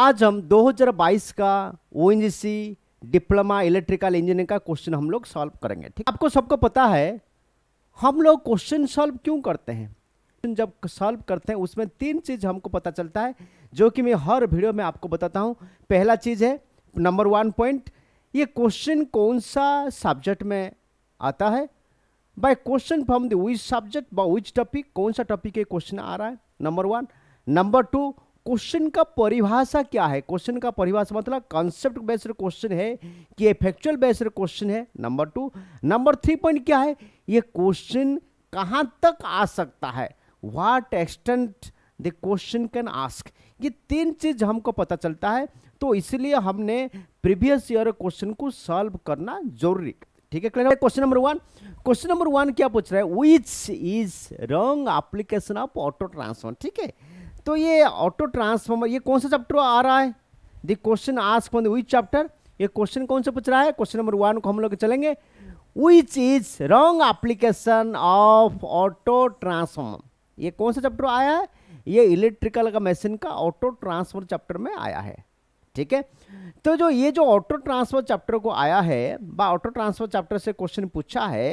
आज हम 2022 का ओ डिप्लोमा इलेक्ट्रिकल इंजीनियरिंग का क्वेश्चन हम लोग सॉल्व करेंगे ठीक आपको सबको पता है हम लोग क्वेश्चन सॉल्व क्यों करते हैं जब सॉल्व करते हैं उसमें तीन चीज़ हमको पता चलता है जो कि मैं हर वीडियो में आपको बताता हूं पहला चीज़ है नंबर वन पॉइंट ये क्वेश्चन कौन सा सब्जेक्ट में आता है by question from subject by subject which topic कौन सा टॉपिक क्वेश्चन आ रहा है number one number two question का परिभाषा क्या है क्वेश्चन का परिभाषा मतलब कॉन्सेप्ट बेस्ड क्वेश्चन है कि ये फैक्चुअल बेस्ड क्वेश्चन है number two number three point क्या है ये क्वेश्चन कहाँ तक आ सकता है what extent the question can ask ये तीन चीज हमको पता चलता है तो इसलिए हमने प्रीवियस ईयर क्वेश्चन को सॉल्व करना जरूरी ठीक है clear question number one question number one क्या पूछ रहा है which is wrong application of auto transfer ठीक है तो ये ऑटो ट्रांसफॉर्मर ये कौन सा चैप्टर आ रहा है the question ask from which chapter ये क्वेश्चन कौन सा पूछ रहा है क्वेश्चन नंबर वन को हम लोग चलेंगे which is wrong application of auto transformer ये कौन सा चैप्टर आया है ये इलेक्ट्रिकल का मशीन का ऑटो ट्रांसफॉर्मर चैप्टर में आया है ठीक है तो जो ये जो ऑटो ट्रांसफॉर्मर चैप्टर को आया है बा ऑटो ट्रांसफॉर्मर चैप्टर से क्वेश्चन पूछा है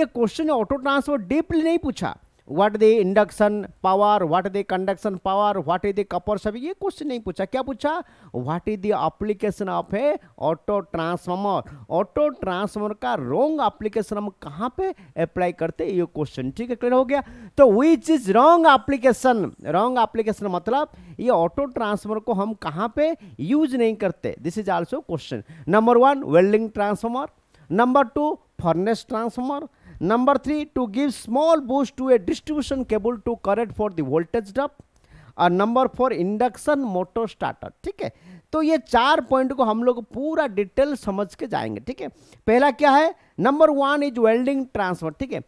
ये क्वेश्चन ऑटो ट्रांसफॉर्मर डीपली नहीं पूछा what the induction power what the conduction power what is the copper सब ये क्वेश्चन नहीं पूछा क्या पूछा what is the application of a auto transformer auto transformer का रॉन्ग एप्लीकेशन हम कहाँ पे अप्लाई करते ये क्वेश्चन ठीक है क्लियर हो गया तो which is wrong application wrong application मतलब ये ऑटो ट्रांसफार्मर को हम कहाँ पे यूज नहीं करते this is also question number one welding transformer number two furnace transformer Number three to give small boost to a distribution cable to current for the voltage drop. और number four induction motor starter ठीक है तो ये चार point को हम लोग पूरा डिटेल समझ के जाएंगे ठीक है पहला क्या है number one is welding transfer ठीक है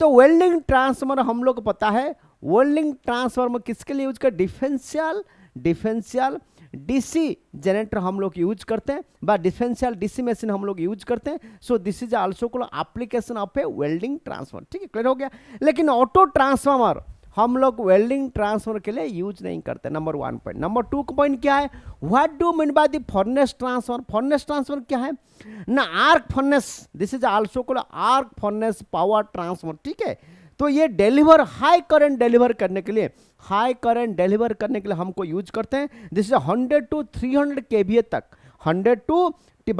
तो वेल्डिंग ट्रांसफर हम लोग को पता है वेल्डिंग ट्रांसफार्मर किसके लिए यूज कर डिफेंशियल डिफेंशियल डीसी जनरेटर हम लोग यूज करते हैं बा डिफेंशियल डीसी मशीन हम लोग यूज करते हैं so this is also call application of a welding transformer ठीक है क्लियर हो गया लेकिन ऑटो ट्रांसफार्मर हम लोग वेल्डिंग ट्रांसफर के लिए यूज नहीं करते number one point number two point क्या है what do mean by the furnace transfer furnace transfer क्या है ना arc furnace this is also called arc furnace power transfer ठीक है तो ये डिलीवर हाई करंट डिलीवर करने के लिए हाई करंट डिलीवर करने के लिए हमको यूज करते हैं this is hundred to three hundred K तक हंड्रेड टू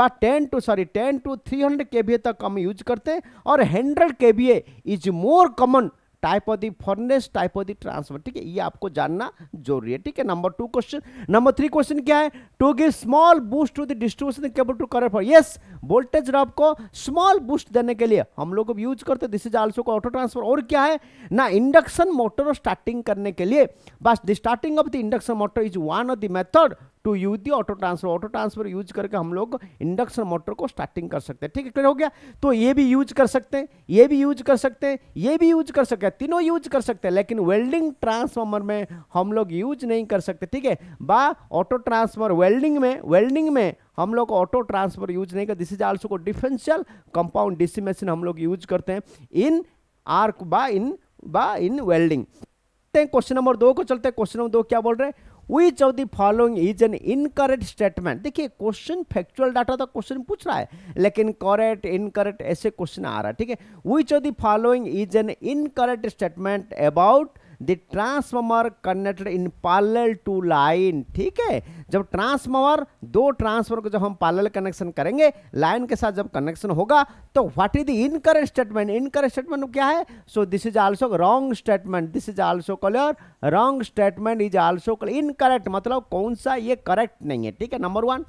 बा ten to sorry ten to three hundred K B तक हम यूज करते हैं और hundred K B is more common type of the furnace type of the transfer ठीक है ये आपको जानना जरूरी है ठीक है number two question number three question क्या है to give small boost to the distribution cable to current for yes voltage drop को स्मॉल बूस्ट देने के लिए हम लोग यूज करते this is also auto transfer और क्या है ना इंडक्शन मोटर स्टार्टिंग करने के लिए बस the starting of the induction motor is one of the method to use the auto transfer auto transfer use करके हम लोग इंडक्शन मोटर को स्टार्टिंग कर सकते हैं ठीक है क्लियर हो गया तो ये भी यूज कर सकते हैं ये भी यूज कर सकते हैं ये भी यूज कर सकते हैं तीनों यूज कर सकते हैं लेकिन वेल्डिंग ट्रांसफॉर्मर में हम लोग यूज नहीं कर सकते ठीक है बा ऑटो ट्रांसफर वेल्डिंग में वेल्डिंग में हम लोग ऑटो ट्रांसफर यूज नहीं कर this is also call differential compound DC machine हम लोग यूज करते हैं इन आर्क बा इन बा इन वेल्डिंग क्वेश्चन नंबर दो को चलते हैं क्वेश्चन नंबर दो क्या बोल रहे हैं which of the following is an incorrect statement देखिए क्वेश्चन फैक्चुअल डाटा तो क्वेश्चन पूछ रहा है लेकिन करेक्ट इनकरेक्ट ऐसे क्वेश्चन आ रहा है ठीक है which of the following is an incorrect statement about the connected in parallel to line ठीक है जब ट्रांसफॉर्मर दो ट्रांसफॉर्मर को जब हम पार्लर कनेक्शन करेंगे लाइन के साथ जब कनेक्शन होगा तो what is the incorrect statement incorrect statement क्या है so this is also wrong statement this is also call wrong statement is also call incorrect मतलब कौन सा ये करेक्ट नहीं है ठीक है number one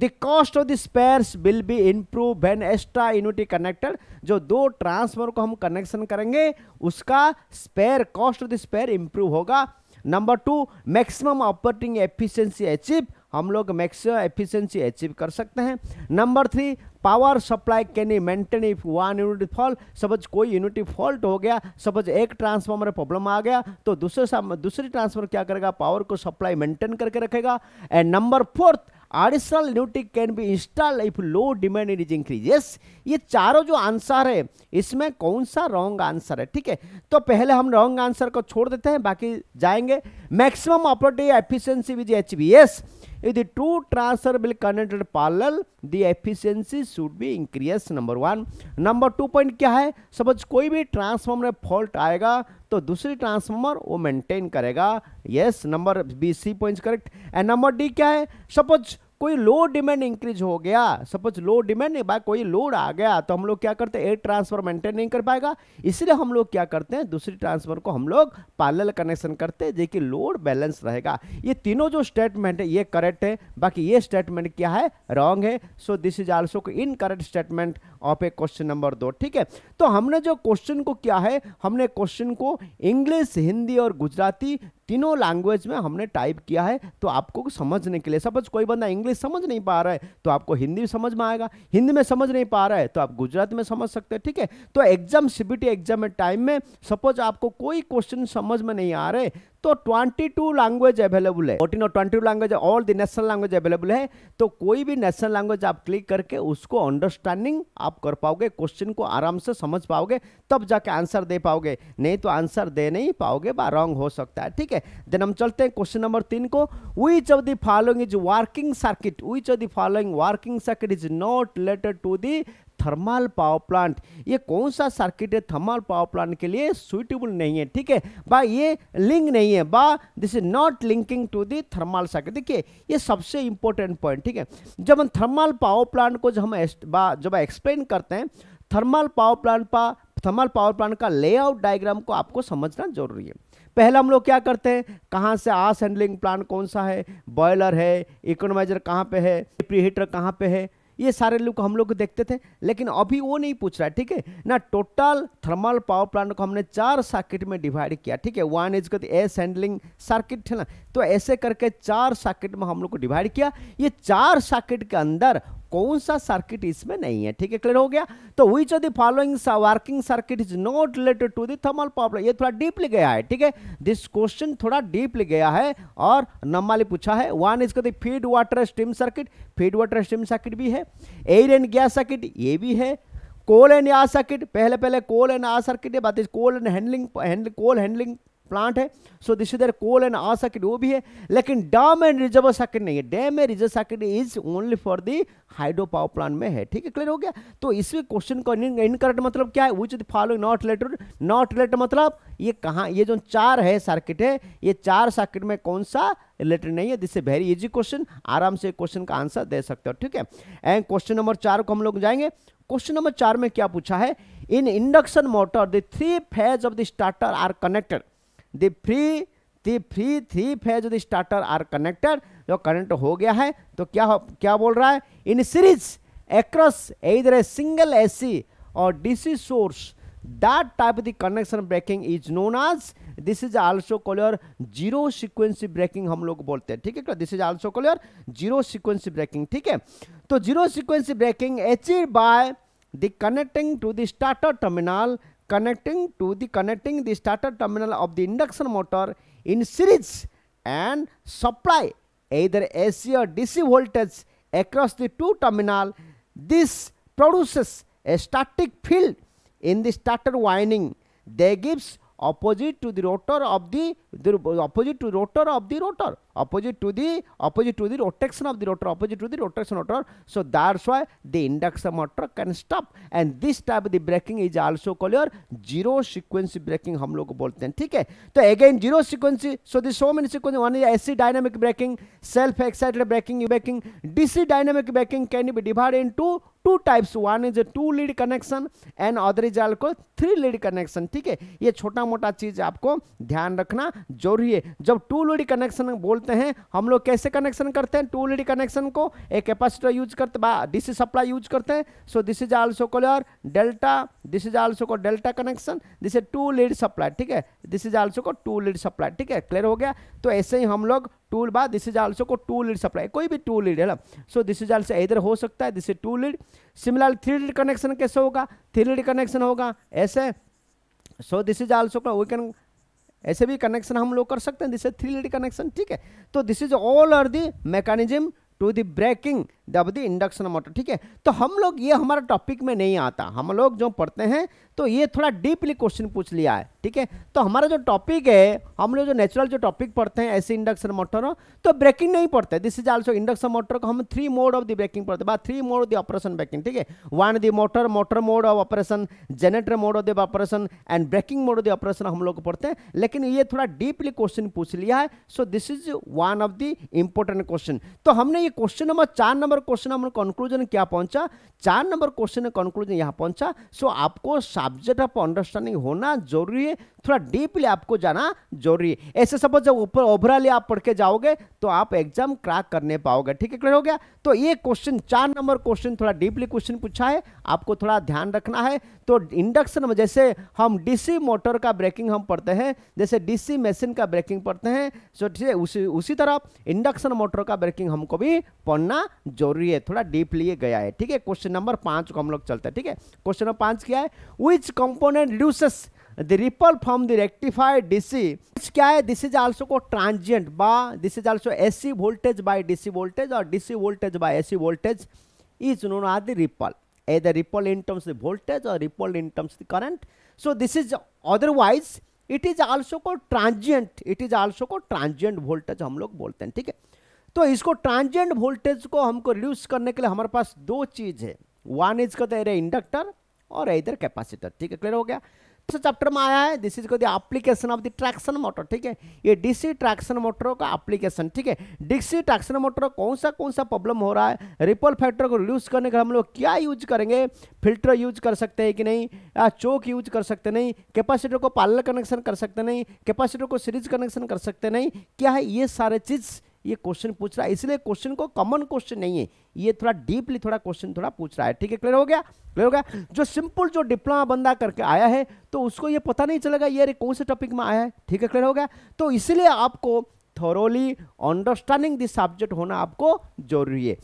the cost of the spares will be improve when extra unity connected जो दो ट्रांसफॉर्मर को हम कनेक्शन करेंगे उसका spare cost of the spare improve होगा number two maximum operating efficiency achieve हम लोग मैक्सिमम एफिशिएंसी अचीव कर सकते हैं number three power supply can be maintain if one unit fault suppose कोई यूनिट फॉल्ट हो गया सपोज एक ट्रांसफार्मर में प्रॉब्लम आ गया तो दूसरे दूसरी ट्रांसफार्मर क्या करेगा पावर को सप्लाई मेंटेन करके रखेगा and number fourth additional unit can be install if low demand it is increase yes ये चारों जो आंसर है इसमें कौन सा रॉन्ग आंसर है ठीक है तो पहले हम रॉन्ग आंसर को छोड़ देते हैं बाकी जाएंगे maximum operative efficiency which H B yes if the two transfer will connected parallel the efficiency should be increase number one number two point क्या है समझ कोई भी ट्रांसफॉर्मर में फॉल्ट आएगा तो दूसरी ट्रांसफॉर्मर वो मेंटेन करेगा yes number B C point correct and number D क्या है सपोज कोई लो डिमांड इंक्रीज हो गया सपोज लो डिमांड नहीं भाई कोई लोड आ गया तो हम लोग क्या करते हैं एक ट्रांसफर मेंटेन नहीं कर पाएगा इसलिए हम लोग क्या करते हैं दूसरी ट्रांसफर को हम लोग पैरेलल कनेक्शन करते हैं जैसे लोड बैलेंस रहेगा ये तीनों जो स्टेटमेंट है ये करेक्ट है बाकी ये स्टेटमेंट क्या है रॉन्ग है so this is also incorrect statement of a question number दो ठीक है तो हमने जो क्वेश्चन को क्या है हमने क्वेश्चन को इंग्लिश हिंदी और गुजराती तीनों लैंग्वेज में हमने टाइप किया है तो आपको समझने के लिए सपोज कोई बंदा इंग्लिश समझ नहीं पा रहा है तो आपको हिंदी समझ में आएगा हिंदी में समझ नहीं पा रहा है तो आप गुजराती में समझ सकते हैं ठीक है तो एग्जाम सीबीटी एग्जाम में टाइम में सपोज आपको कोई क्वेश्चन समझ में नहीं आ रहे तो 22 लैंग्वेज अवेलेबल है फोर्टीन और 22 language all the national language available है तो कोई भी नेशनल लैंग्वेज आप क्लिक करके उसको अंडरस्टैंडिंग आप कर पाओगे क्वेश्चन को आराम से समझ पाओगे तब जाके आंसर दे पाओगे नहीं तो आंसर दे नहीं पाओगे बा रॉन्ग हो सकता है ठीक है देन हम चलते हैं क्वेश्चन नंबर तीन को which of the following is working circuit which of the following working circuit is not related to the thermal power plant ये कौन सा सर्किट है थर्मल पावर प्लांट के लिए सुइटेबल नहीं है ठीक है बा ये लिंक नहीं है बा this is not linking to the thermal circuit देखिए ये सबसे इंपॉर्टेंट पॉइंट ठीक है जब हम थर्मल पावर प्लांट को जब हम जब एक्सप्लेन करते हैं थर्मल पावर प्लांट पा थर्मल पावर प्लांट का लेआउट डायग्राम को आपको समझना जरूरी है पहला हम लोग क्या करते हैं कहाँ से आस हैंडलिंग प्लांट कौन सा है बॉयलर है इकोनोमाइजर कहाँ पे है हीटर कहाँ पे है ये सारे लुक हम लोग देखते थे लेकिन अभी वो नहीं पूछ रहा है ठीक है ना टोटल थर्मल पावर प्लांट को हमने चार सर्किट में डिवाइड किया ठीक है वन इज गति एस हैंडलिंग सर्किट है ना तो ऐसे करके चार सर्किट में हम लोग को डिवाइड किया ये चार सर्किट के अंदर कौन सा सर्किट इसमें नहीं है ठीक है क्लियर हो गया तो which of the following working circuit is not related to thermal thermal ये थोड़ा डीपली गया है ठीक है दिस क्वेश्चन थोड़ा डीपली गया है और नंबर पूछा है one is the feed water steam circuit feed water steam circuit भी है एयर एंड गैस सर्किट ये भी है कोल एंड आ सर्किट पहले पहले कोल एंड आ सर्किट है बात coal and handling coal handling plant है so this is there coal and ash circuit वो भी है लेकिन डैम एंड रिजर्व सर्किट नहीं है dam and reserve circuit is only for the hydro power plant में है ठीक है क्लियर हो गया तो इसमें क्वेश्चन का इनकरेक्ट मतलब क्या है which following not related not related मतलब ये कहाँ ये जो चार है सर्किट है ये चार सर्किट में कौन सा रिलेटेड नहीं है this a very easy question आराम से क्वेश्चन का आंसर दे सकते हो ठीक है एंड क्वेश्चन नंबर चार को हम लोग जाएंगे क्वेश्चन नंबर चार में क्या पूछा है in induction motor the three phase of the starter are connected the free the free three phase the starter are connected जो कनेक्ट हो गया है तो क्या हो क्या बोल रहा है in series across a either single AC और DC source that type the connection braking is known as this is also called zero sequence braking हम लोग बोलते हैं ठीक है this is also called zero sequence braking ठीक है तो zero sequence braking achieve by the connecting to the starter terminal connecting to the connecting the starter terminal of the induction motor in series and supply either AC or DC voltage across the two terminal. This produces a static field in the starter winding that gives opposite to the rotor of the, the opposite to rotor of the rotor opposite to the opposite to the rotation of the rotor opposite to the rotation rotor so that's why the induction motor can stop and this type of the braking is also called your zero sequence braking हम लोग बोलते हैं ठीक है तो again zero sequence so the so many sequence one is AC dynamic braking self excited braking braking DC dynamic braking can be divided into two types one is a two lead connection and other is also three lead connection ठीक है ये छोटा मोटा चीज़ आपको ध्यान रखना जरूरी है जब टू लीड कनेक्शन बोलते हैं हम लोग कैसे कनेक्शन करते हैं टू लीड कनेक्शन को एक कैपेसिटर यूज करते डीसी सप्लाई यूज करते हैं so this is also call your delta this is also call delta connection this is two lead supply ठीक है this is also call two lead supply ठीक है clear हो गया तो ऐसे ही हम लोग टूल बार this is also call two lead supply कोई भी टू लीड है ना सो दिस इज आल्सो इधर हो सकता है this is two lead similar three lead connection कैसे होगा थ्री लीड कनेक्शन होगा ऐसे so this is also we can ऐसे भी कनेक्शन हम लोग कर सकते हैं this is three lead connection ठीक है तो this is all are the mechanism to the braking the induction motor ठीक है तो हम लोग ये हमारा टॉपिक में नहीं आता हम लोग जो पढ़ते हैं तो ये थोड़ा डीपली क्वेश्चन पूछ लिया है ठीक है तो हमारा जो टॉपिक है हम लोग जो नेचुरल जो टॉपिक पढ़ते हैं ऐसे इंडक्शन मोटर तो ब्रेकिंग नहीं पढ़ते this is also induction motor को हम three mode of the braking पढ़ते हैं three mode of the operation braking ठीक है one the motor motor mode of operation generator mode of the operation and braking mode of the operation हम लोग पढ़ते हैं लेकिन ये थोड़ा डीपली क्वेश्चन पूछ लिया है so this is one of the important question तो हमने ये क्वेश्चन नंबर चार नंबर नंबर क्वेश्चन हम कंक्लूजन क्या पहुंचा चार नंबर क्वेश्चन कंक्लूजन यहाँ पहुंचा सो आपको सब्जेक्ट ऑफ अंडरस्टैंडिंग होना जरूरी है थोड़ा डीपली आपको जाना जरूरी है ऐसे सपोज जब ऊपर ओवरऑल आप पढ़ के जाओगे तो आप एग्जाम क्रैक करने पाओगे ठीक है क्लियर हो गया तो ये क्वेश्चन चार नंबर क्वेश्चन थोड़ा डीपली क्वेश्चन पूछा है आपको थोड़ा ध्यान रखना है तो इंडक्शन में जैसे हम डीसी मोटर का ब्रेकिंग हम पढ़ते हैं जैसे डीसी मशीन का ब्रेकिंग पढ़ते हैं सो ठीक है उसी उसी तरह इंडक्शन मोटर का ब्रेकिंग हमको भी पढ़ना जरूरी जरूरी है थोड़ा डीप लिए गया है ठीक है क्वेश्चन नंबर पाँच को हम लोग चलते हैं ठीक है क्वेश्चन नंबर पाँच क्या है which component reduces the ripple from the rectified DC क्या है दिस इज आल्सो को ट्रांजिएंट बा this is also AC voltage by DC voltage और DC voltage by AC voltage is known are the ripple either ripple in terms of voltage और ripple in terms of current so this is otherwise it is also को transient it is also को transient voltage हम लोग बोलते हैं ठीक है तो इसको ट्रांजेंट वोल्टेज को हमको रिड्यूस करने के लिए हमारे पास दो चीज़ है वन इज का हैं तो इंडक्टर और इधर कैपेसिटर ठीक है क्लियर हो गया तो चैप्टर में आया है दिस इज को application of the traction motor ठीक है ये डीसी ट्रैक्शन मोटर का एप्लीकेशन ठीक है डीसी ट्रैक्शन मोटर कौन सा कौन सा प्रॉब्लम हो रहा है रिपल फैक्टर को रिड्यूस करने के हम लोग क्या यूज करेंगे फिल्टर यूज कर सकते हैं कि नहीं या चोक यूज कर सकते नहीं कैपेसिटर को पार्लर कनेक्शन कर सकते नहीं कैपेसिटर को सीरीज कनेक्शन कर सकते नहीं क्या है ये सारे चीज़ ये क्वेश्चन पूछ रहा है इसलिए क्वेश्चन को कॉमन क्वेश्चन नहीं है ये थोड़ा डीपली थोड़ा क्वेश्चन थोड़ा पूछ रहा है ठीक है क्लियर हो गया क्लियर हो गया जो सिंपल जो डिप्लोमा बंदा करके आया है तो उसको ये पता नहीं चलेगा यार कौन से टॉपिक में आया है ठीक है क्लियर हो गया तो इसलिए आपको थोरोली अंडरस्टैंडिंग दिस सब्जेक्ट होना आपको जरूरी है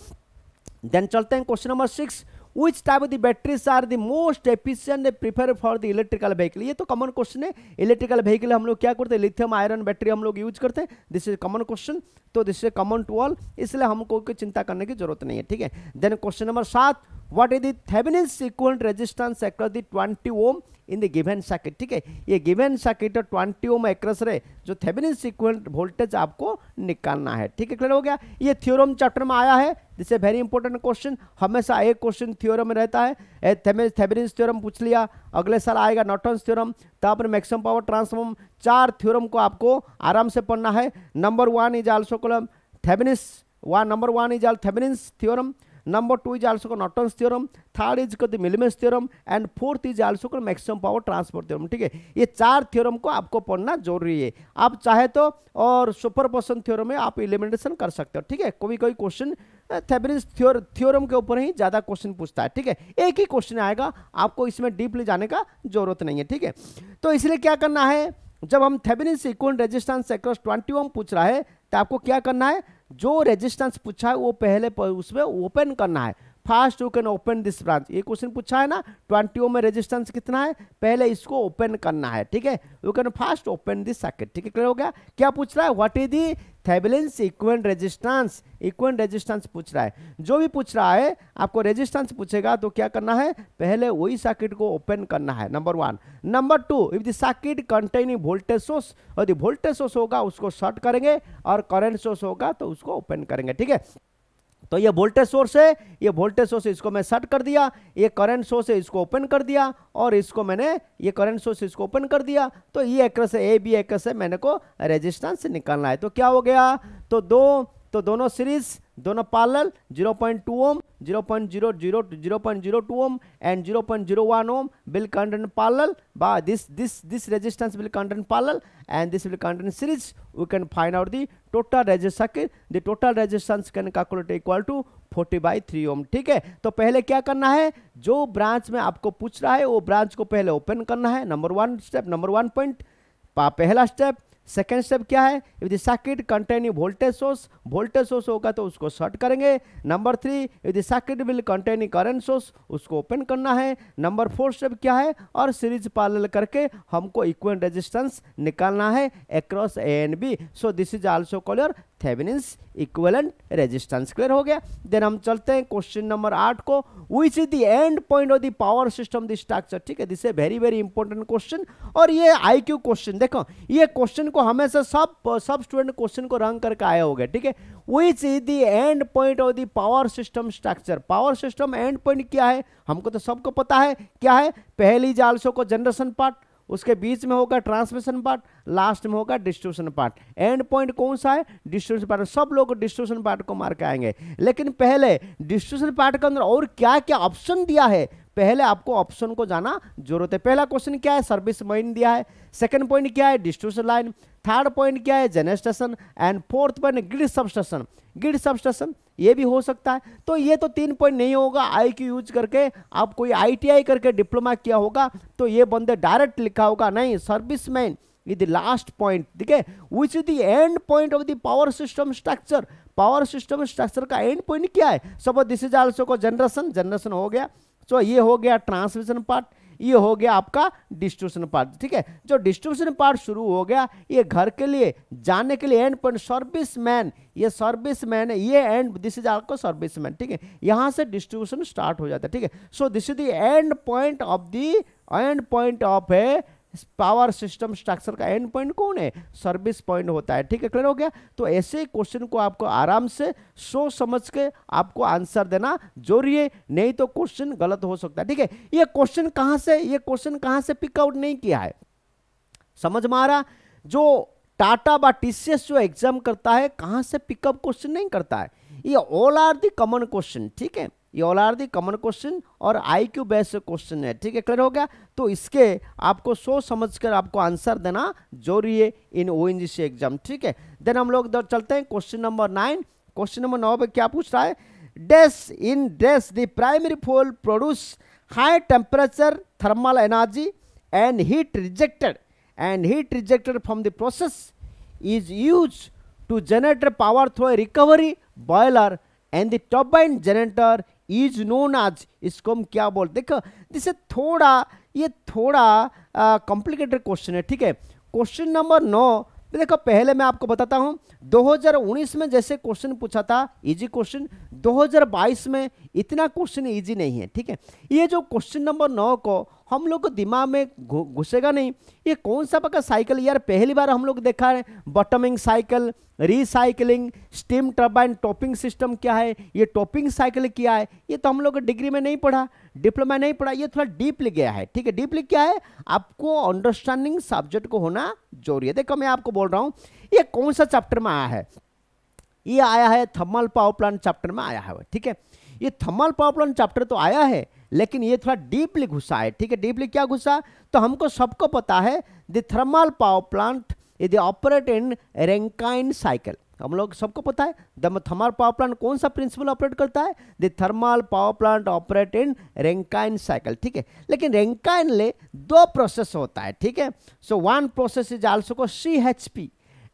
देन चलते हैं question number six which type of the batteries are the most efficient prefer for the electrical vehicle ये तो कॉमन क्वेश्चन है इलेक्ट्रिकल व्हीकल हम लोग क्या करते हैं लिथियम आयरन बैटरी हम लोग यूज करते हैं दिस इज कॉमन क्वेश्चन तो this is common to all इसलिए हमको कोई चिंता करने की जरूरत नहीं है ठीक है देन क्वेश्चन नंबर सात वट इज दिन is equal resistance across the twenty ohm in the given circuit ठीक है ये गिवन सर्किट और ट्वेंटी ओम एक्रस रे जो थेबिनिन सिक्वेंट वोल्टेज आपको निकालना है ठीक है क्लियर हो गया ये थ्योरम चैप्टर में आया है this a very important question हमेशा एक क्वेश्चन थ्योरम में रहता है थेबिन थ्योरम पूछ लिया अगले साल आएगा नॉटन थ्योरम तापर मैक्सिमम पावर ट्रांसफॉर्म चार थ्योरम को आपको आराम से पढ़ना है number one is also called Thevenin's one number one is all Thevenin theorem Number two is also called Norton's theorem. Third is called the Milliman's theorem. And fourth is also called maximum power transfer theorem. ठीक है ये चार theorem को आपको पढ़ना जरूरी है आप चाहे तो और सुपर पोसन थ्योरम में आप एलिमिनेशन कर सकते हो ठीक है कोई कोई क्वेश्चन थेबरिज थ्योर थ्योरम के ऊपर ही ज़्यादा क्वेश्चन पूछता है ठीक है एक ही क्वेश्चन आएगा आपको इसमें डीपली जाने का जरूरत नहीं है ठीक है तो इसलिए क्या करना है जब हम थेबरिज इक्वन रेजिस्टेंस एक्रॉस ओम पूछ रहा है तो आपको क्या करना है जो रेजिस्टेंस पूछा है वो पहले उसमें ओपन करना है first you can open this branch ये क्वेश्चन पूछा है ना ट्वेंटी में रेजिस्टेंस कितना है पहले इसको ओपन करना है ठीक है you can first open this circuit ठीक है क्लियर हो गया क्या पूछ रहा है what is the Thevenin's equivalent resistance equivalent resistance पूछ रहा है जो भी पूछ रहा है आपको रेजिस्टेंस पूछेगा तो क्या करना है पहले वही सर्किट को ओपन करना है number one number two if the circuit containing voltage source और दी वोल्टेज सोर्स होगा उसको शॉर्ट करेंगे और करेंट सोर्स होगा तो उसको ओपन करेंगे ठीक है तो ये वोल्टेज सोर्स है ये वोल्टेज सोर्स इसको मैं शट कर दिया ये करंट सोर्स है इसको ओपन कर दिया और इसको मैंने ये करंट सोर्स इसको ओपन कर दिया तो ये एक से ए बी एक से मैंने को रेजिस्टेंस निकालना है तो क्या हो गया तो दो तो दोनों सीरीज दोनों parallel 0.2 ohm 0.00 0.02 ohm and 0.01 ohm will contain parallel but this this this resistance will contain parallel and this will contain series we can find out the total resistance the total resistance can calculate equal to 40 by three ohm ठीक है तो पहले क्या करना है जो branch में आपको पूछ रहा है वो ब्रांच को पहले ओपन करना है number one step number one point पहला स्टेप सेकेंड स्टेप क्या है यदि circuit contain voltage source voltage source होगा तो उसको शॉर्ट करेंगे नंबर थ्री यदि circuit will contain current source उसको ओपन करना है नंबर फोर स्टेप क्या है और सीरीज पालल करके हमको इक्वेंट रेजिस्टेंस निकालना है across A and B so this is also call your Thevenin's equivalent resistance clear हो गया देन हम चलते हैं क्वेश्चन नंबर आठ को which is the end point of the power system the structure ठीक है this a very very important question और ये आई क्यू क्वेश्चन देखो ये क्वेश्चन को हमेशा सब सब स्टूडेंट क्वेश्चन को रंग करके आया हो गया ठीक है which is the end point of the power system structure power system end point क्या है हमको तो सबको पता है क्या है पहली जालसों को जनरेशन पार्ट उसके बीच में होगा ट्रांसमिशन पार्ट लास्ट में होगा डिस्ट्रीब्यूशन पार्ट एंड पॉइंट कौन सा है डिस्ट्रीब्यूशन पार्ट सब लोग डिस्ट्रीब्यूशन पार्ट को मार के आएंगे लेकिन पहले डिस्ट्रीब्यूशन पार्ट के अंदर और क्या क्या ऑप्शन दिया है पहले आपको ऑप्शन को जाना जरूरत है पहला क्वेश्चन क्या है सर्विस माइन दिया है सेकंड पॉइंट क्या है डिस्ट्रीब्यूशन लाइन थर्ड पॉइंट क्या है जन station and fourth point grid substation grid substation ये भी हो सकता है तो ये तो तीन पॉइंट नहीं होगा आई क्यू यूज करके आप कोई आईटीआई करके डिप्लोमा किया होगा तो ये बंदे डायरेक्ट लिखा होगा नहीं service man is last point ठीक है which is the end point of the power system structure power system structure का एंड पॉइंट क्या है सब दिस इज आल्सो को जनरेशन जनरेशन हो गया सो तो ये हो गया ट्रांसमिशन पार्ट ये हो गया आपका डिस्ट्रीब्यूशन पार्ट ठीक है जो डिस्ट्रीब्यूशन पार्ट शुरू हो गया ये घर के लिए जाने के लिए एंड पॉइंट सर्विस मैन ये सर्विस मैन है ये एंड दिस इज आपको सर्विस मैन ठीक है यहाँ से डिस्ट्रीब्यूशन स्टार्ट हो जाता है ठीक है so this is the end point of the end point of a power system structure का एंड पॉइंट कौन है सर्विस पॉइंट होता है ठीक है क्लियर हो गया तो ऐसे क्वेश्चन को आपको आराम से सोच समझ के आपको आंसर देना जरूरी है नहीं तो क्वेश्चन गलत हो सकता है ठीक है ये क्वेश्चन कहां से ये क्वेश्चन कहां से पिकआउट नहीं किया है समझ में आ रहा जो टाटा बा टीसीएस जो एग्जाम करता है कहां से पिकअप क्वेश्चन नहीं करता है ये all are the common question ठीक है ये all are the common question और आई क्यू बेस्ड क्वेश्चन है ठीक है क्लियर हो गया तो इसके आपको सोच समझकर आपको आंसर देना जरूरी है इन ओ एन जी एग्जाम ठीक है देन हम लोग चलते हैं question number nine question number नौ पे क्या पूछ रहा है this in this the primary fuel produce high temperature thermal energy and heat rejected and heat rejected from the process is use to generate power through recovery boiler and the the generator is known as इसको हम क्या बोलते देखो जिसे थोड़ा ये थोड़ा complicated question है ठीक है क्वेश्चन नंबर नौ देखो पहले मैं आपको बताता हूं 2019 में जैसे क्वेश्चन पूछा था इजी क्वेश्चन 2022 में इतना क्वेश्चन इजी नहीं है ठीक है ये जो क्वेश्चन नंबर नौ को हम लोग को दिमाग में घुसेगा नहीं ये कौन सा पका साइकिल यार पहली बार हम लोग देखा है bottoming cycle recycling steam turbine topping system क्या है ये टॉपिंग साइकिल क्या है ये तो हम लोग डिग्री में नहीं पढ़ा डिप्लोमा नहीं पढ़ा ये थोड़ा डीपली गया है ठीक है डीपली क्या है आपको अंडरस्टैंडिंग सब्जेक्ट को होना जरूरी है देखो मैं आपको बोल रहा हूँ ये कौन सा चैप्टर में आया है ये आया है थर्मल पावर प्लांट चैप्टर में आया है ठीक है ये थर्मल पावर प्लांट चैप्टर तो आया है लेकिन ये थोड़ा डीपली घुसा है ठीक है डीपली क्या घुसा तो हमको सबको पता है the thermal power plant they operate in Rankine cycle हम लोग सबको पता है द थर्मल पावर प्लांट कौन सा प्रिंसिपल ऑपरेट करता है the thermal power plant operate in Rankine cycle ठीक है लेकिन रेंकाइन ले दो प्रोसेस होता है ठीक है so one process is also को C H P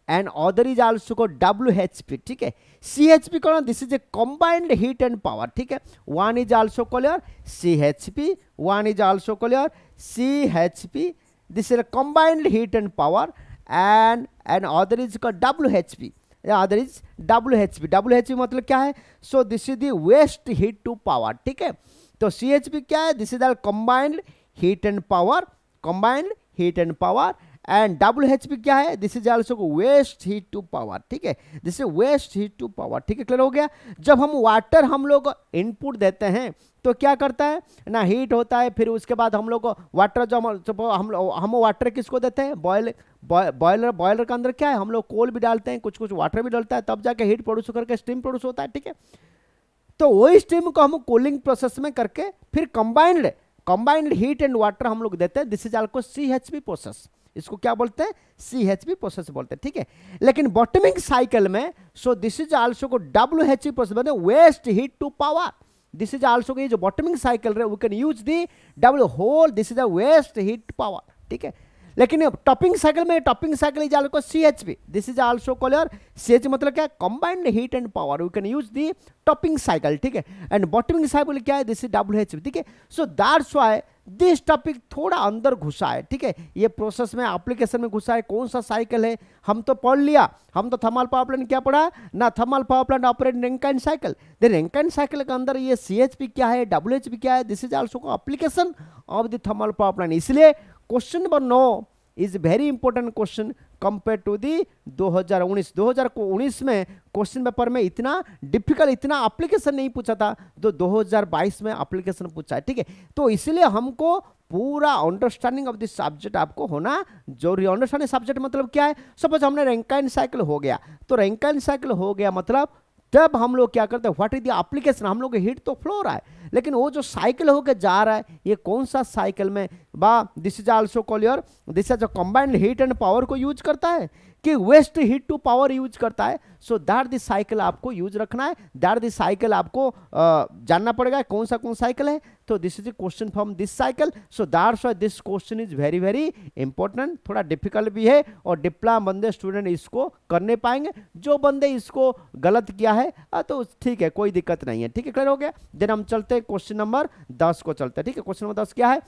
and other is also को डब्ल्यू एच पी ठीक है सी एच पी कौन this is a combined heat and power ठीक है one is also colliery C H P one is also colliery C H P this is combined heat and power and and other is का W H P other is W H P W H P मतलब क्या है so this is the waste heat to power ठीक है तो C H P क्या है this is are combined heat and power combined heat and power and W H P क्या है this is also waste heat to power ठीक है this is waste heat to power ठीक है clear हो गया जब हम वाटर हम लोग इनपुट देते हैं तो क्या करता है ना हीट होता है फिर उसके बाद हम लोग वाटर जो हम हम हम वाटर किसको देते हैं बॉयल बॉयलर बॉयलर के अंदर क्या है हम लोग कोल भी डालते हैं कुछ कुछ वाटर भी डालता है तब जाके हीट प्रोड्यूस करके स्टीम प्रोड्यूस होता है ठीक है तो वही स्टीम को हम कूलिंग प्रोसेस में करके फिर combined combined heat and water हम लोग देते हैं this is also C H P process इसको क्या बोलते हैं सी एच पी प्रोसेस बोलते हैं ठीक है लेकिन बॉटमिंग साइकिल में सो दिस इज आल्सो को डब्ल्यू एच पी प्रोसेस बोलते हैं waste heat to power this is also ये जो बॉटमिंग साइकिल है we can use the W whole this is a waste heat power ठीक है लेकिन टॉपिंग साइकिल में topping cycle is also C H P this is also called C H मतलब क्या combined heat and power we can use the topping cycle ठीक है and bottoming cycle क्या है this is W H P ठीक है so that's why this topic थोड़ा अंदर घुसा है ठीक है ये प्रोसेस में एप्लीकेशन में घुसा है कौन सा साइकिल है हम तो पढ़ लिया हम तो थर्मल पावर प्लांट क्या पढ़ा ना thermal power plant operate Rankine cycle the Rankine cycle के अंदर ये सी क्या है डब्ल्यू क्या है this is also application of the thermal power plant इसलिए क्वेश्चन नंबर नौ is very important question compare to the 2019 2019 में क्वेश्चन पेपर में इतना डिफिकल्ट इतना एप्लीकेशन नहीं पूछा था तो 2022 में एप्लीकेशन पूछा है ठीक है तो इसलिए हमको पूरा अंडरस्टैंडिंग ऑफ दिस सब्जेक्ट आपको होना जरूरी अंडरस्टैंडिंग सब्जेक्ट मतलब क्या है सपोज हमने रैंकाइन साइकिल हो गया तो रैंकाइन साइकिल हो गया मतलब जब हम लोग क्या करते हैं व्हाट इज द एप्लीकेशन हम लोग हिट तो फ्लो रहा है लेकिन वो जो साइकिल होकर जा रहा है ये कौन सा साइकिल में बा this is also call your this is a combined heat and power को यूज करता है कि waste heat to power use करता है सो दैट दिस साइकिल आपको यूज रखना है दैट दिस साइकिल आपको जानना पड़ेगा कौन सा कौन साइकिल है तो this is a question from this cycle so that's why this question is very very important थोड़ा डिफिकल्ट भी है और डिप्लोमा बंदे स्टूडेंट इसको करने पाएंगे जो बंदे इसको गलत किया है हाँ, तो ठीक है कोई दिक्कत नहीं है ठीक है क्लियर हो गया देन हम चलते हैं क्वेश्चन नंबर दस को चलते हैं ठीक है क्वेश्चन नंबर दस क्या है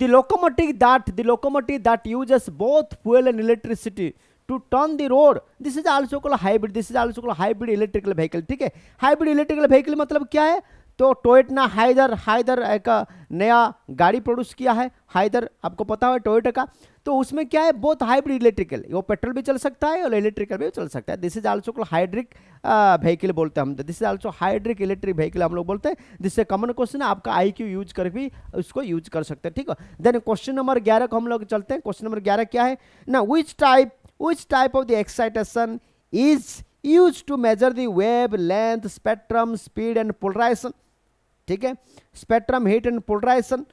the locomotive that the locomotive that uses both fuel and electricity to turn the road this is also called hybrid this is also called hybrid electrical vehicle ठीक है हाइब्रिड इलेक्ट्रिकल व्हीकल मतलब क्या है तो Toyota Haider Haider एक नया गाड़ी produce किया है हाइदर आपको पता है टोयट का तो उसमें क्या है बहुत हाइब्रिड इलेक्ट्रिकल वो पेट्रोल भी चल सकता है और इलेक्ट्रिकल भी चल सकता है दिस इज ऑल्सो हाइड्रिक व्हीकल बोलते हैं हम दिस इज ऑल्सो हाइड्रिक इलेक्ट्रिक व्हीकल हम लोग बोलते हैं जिससे कॉमन क्वेश्चन है आपका आई क्यू यूज कर भी उसको यूज कर सकते हैं ठीक है देन क्वेश्चन नंबर ग्यारह को हम लोग चलते हैं क्वेश्चन नंबर ग्यारह क्या है ना which type which type of the excitation is use to measure the wavelength spectrum speed and polarization ठीक है स्पेक्ट्रम हीट एंड पोलराइजेशन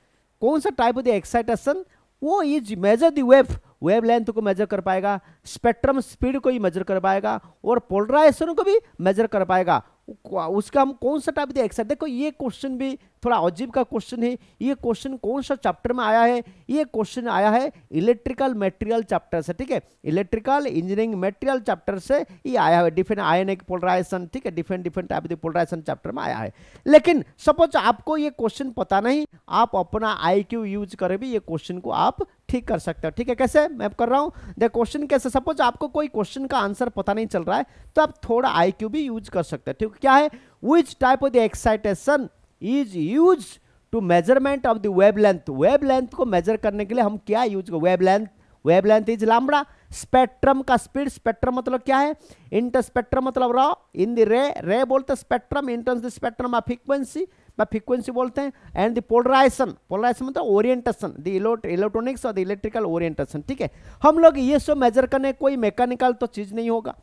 कौन सा टाइप ऑफ द एक्साइटेशन वो is measure the wave wavelength को measure कर पाएगा spectrum speed को ही major कर पाएगा और पोलराइजेशन को भी मेजर कर पाएगा उसका हम कौन सा टॉपिक देख सकते देखो ये क्वेश्चन भी थोड़ा अजीब का क्वेश्चन है ये क्वेश्चन कौन सा चैप्टर में आया है ये क्वेश्चन आया है इलेक्ट्रिकल मेटेरियल चैप्टर से ठीक है इलेक्ट्रिकल इंजीनियरिंग मेटेरियल चैप्टर से ये आया है डिफरेंट आयन एक पोलराइजेशन ठीक है different different type of polarization chapter में आया है लेकिन सपोज आपको ये क्वेश्चन पता नहीं आप अपना आई यूज करें भी ये क्वेश्चन को आप ठीक कर सकते हो ठीक है कैसे मैं कर रहा हूँ देख क्वेश्चन कैसे सपोज आपको कोई क्वेश्चन का आंसर पता नहीं चल रहा है तो आप थोड़ा आई भी यूज कर सकते हो ठीक क्या है which type of the excitation is use to measurement of the wavelength wavelength को मेजर करने के लिए हम क्या यूज कर wavelength wavelength is lambda spectrum का स्पीड स्पेक्ट्रम मतलब क्या है इंटर स्पेक्ट्रम मतलब raw in the ray ray बोलते spectrum inter spectrum of frequency बा फ्रिक्वेंसी बोलते हैं एंड द पोलराइजेशन पोलराइजेशन मतलब ओरिएंटेशन द इलेक्ट्रॉनिक्स और द इलेक्ट्रिकल ओरिएंटेशन ठीक है हम लोग ये सब मेजर करने कोई मैकेनिकल तो चीज़ नहीं होगा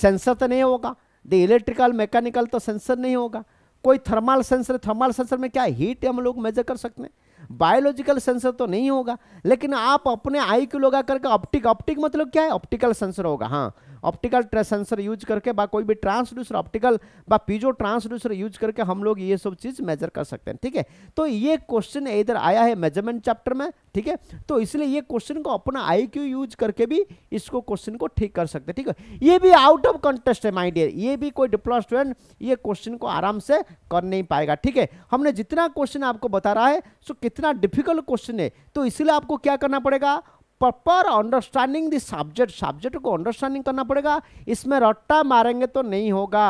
सेंसर तो नहीं होगा द इलेक्ट्रिकल मैकेनिकल तो सेंसर नहीं होगा कोई थर्मल सेंसर थर्मल सेंसर में क्या हीट हम लोग मेजर कर सकते हैं बायोलॉजिकल सेंसर तो नहीं होगा लेकिन आप अपने आई क्यू लगा करके ऑप्टिक ऑप्टिक मतलब क्या है ऑप्टिकल सेंसर होगा हाँ ऑप्टिकल सेंसर यूज करके बा कोई भी ट्रांसड्यूसर ऑप्टिकल बा पीजो ट्रांसड्यूसर यूज करके हम लोग ये सब चीज़ मेजर कर सकते हैं ठीक है तो ये क्वेश्चन इधर आया है मेजरमेंट चैप्टर में ठीक है तो इसलिए ये क्वेश्चन को अपना आई यूज करके भी इसको क्वेश्चन को ठीक कर सकते हैं ठीक है ये भी आउट ऑफ कंटेस्ट है माइंडियर ये भी कोई डिप्लोमा स्टूडेंट ये क्वेश्चन को आराम से कर नहीं पाएगा ठीक है हमने जितना क्वेश्चन आपको बता रहा है सो कितना डिफिकल्ट क्वेश्चन है तो इसलिए आपको क्या करना पड़ेगा proper understanding the subject subject को अंडरस्टैंडिंग करना पड़ेगा इसमें रट्टा मारेंगे तो नहीं होगा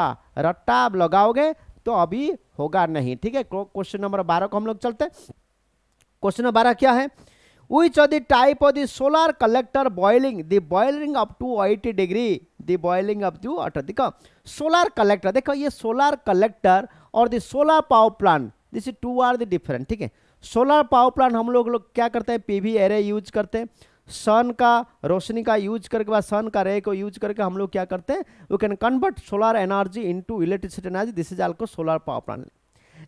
रट्टा आप लगाओगे तो अभी होगा नहीं ठीक है क्वेश्चन नंबर बारह को हम लोग चलते क्वेश्चन नंबर बारह क्या है which of the type of the solar collector boiling the boiling up to 80 degree the boiling up to 80 देखो solar collector देखो ये solar collector और the solar power plant this is two are the different ठीक है solar power plant हम लोग लोग क्या करते हैं पीवी एरे यूज करते हैं सन का रोशनी का यूज करके बाद सन का रे को यूज करके हम लोग क्या करते हैं we can convert solar energy into electricity energy this is को सोलर पावर प्लांट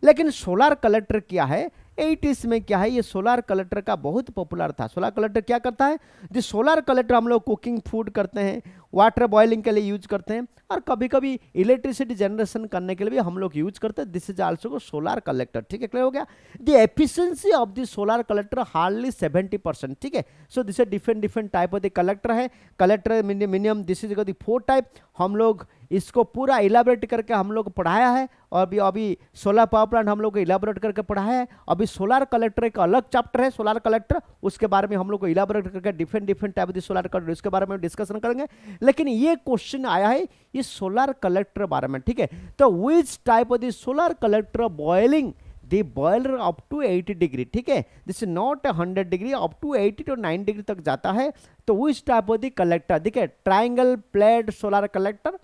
लेकिन सोलर कलेक्टर क्या है एटीस में क्या है ये सोलार कलेक्टर का बहुत पॉपुलर था सोलार कलेक्टर क्या करता है जो सोलार कलेक्टर हम लोग कुकिंग फूड करते हैं वाटर बॉयलिंग के लिए यूज करते हैं और कभी कभी इलेक्ट्रिसिटी जनरेशन करने के लिए भी हम लोग यूज करते हैं दिस इज आल्सो को सोलार कलेक्टर ठीक है क्लियर हो गया the efficiency of the solar collector hardly seventy percent ठीक है so this is different different type of the collector है collector minimum this is the four type हम लोग इसको पूरा इलाबरेट करके हम लोग पढ़ाया है और अभी अभी सोलर पावर प्लांट हम लोग को इलाबरेट करके पढ़ाया है अभी सोलर कलेक्टर एक अलग चैप्टर है सोलर कलेक्टर उसके बारे में हम लोग को इलाबरेट करके different different type of solar collector उसके बारे में डिस्कशन करेंगे लेकिन ये क्वेश्चन आया है इस सोलर कलेक्टर बारे में ठीक है तो which type of the solar collector boiling the boiler up to 80 degree ठीक है this not 100 degree up to 80 to 90 degree तक जाता है तो उस टाइप ऑफ दी कलेक्टर देखिए triangle plate solar collector